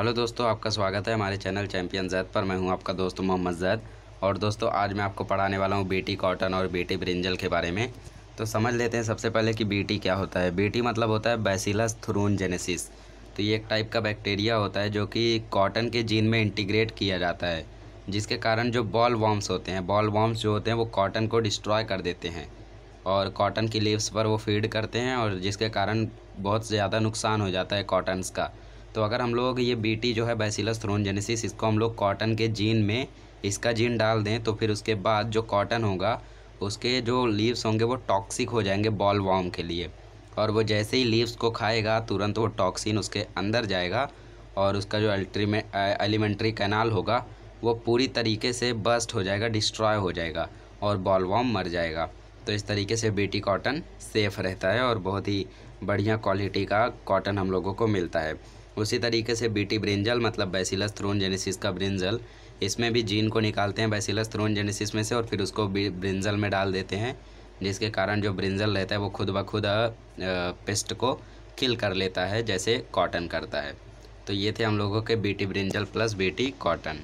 hello दोस्तों आपका स्वागत है हमारे चैनल चैम्पियन जैद पर मैं हूं आपका दोस्त मोहम्मद जैद और दोस्तों आज मैं आपको पढ़ाने वाला हूं बीटी कॉटन और बीटी ब्रिंजल के बारे में तो समझ लेते हैं सबसे पहले कि बीटी क्या होता है बीटी मतलब होता है बैसिलस थ्रून जेनेसिस तो ये एक टाइप का बैक्टीरिया होता है जो कि कॉटन के जीन में इंटीग्रेट किया जाता है जिसके कारण जो बॉल वॉम्स होते हैं बॉल वॉम्स जो होते हैं वो कॉटन को डिस्ट्रॉय कर देते हैं और कॉटन की लीव्स पर वो फीड करते हैं और जिसके कारण बहुत ज़्यादा नुकसान हो जाता है कॉटन्स का तो अगर हम लोग ये बीटी जो है बैसिलस थ्रोनजेनेसिस इसको हम लोग कॉटन के जीन में इसका जीन डाल दें तो फिर उसके बाद जो कॉटन होगा उसके जो लीव्स होंगे वो टॉक्सिक हो जाएंगे बॉल वॉम के लिए और वो जैसे ही लीव्स को खाएगा तुरंत वो टॉक्सिन उसके अंदर जाएगा और उसका जो अल्ट्रीमे एलिमेंट्री कैनाल होगा वो पूरी तरीके से बस्ट हो जाएगा डिस्ट्रॉय हो जाएगा और बॉल वॉम मर जाएगा तो इस तरीके से बीटी कॉटन सेफ़ रहता है और बहुत ही बढ़िया क्वालिटी का कॉटन हम लोगों को मिलता है उसी तरीके से बीटी ब्रिंजल मतलब बैसिलस थ्रोन जेनेसिस का ब्रिंजल इसमें भी जीन को निकालते हैं बैसिलस जेनेसिस में से और फिर उसको ब्रिंजल में डाल देते हैं जिसके कारण जो ब्रिंजल रहता है वो खुद ब खुद पेस्ट को किल कर लेता है जैसे कॉटन करता है तो ये थे हम लोगों के BT brinjal plus BT cotton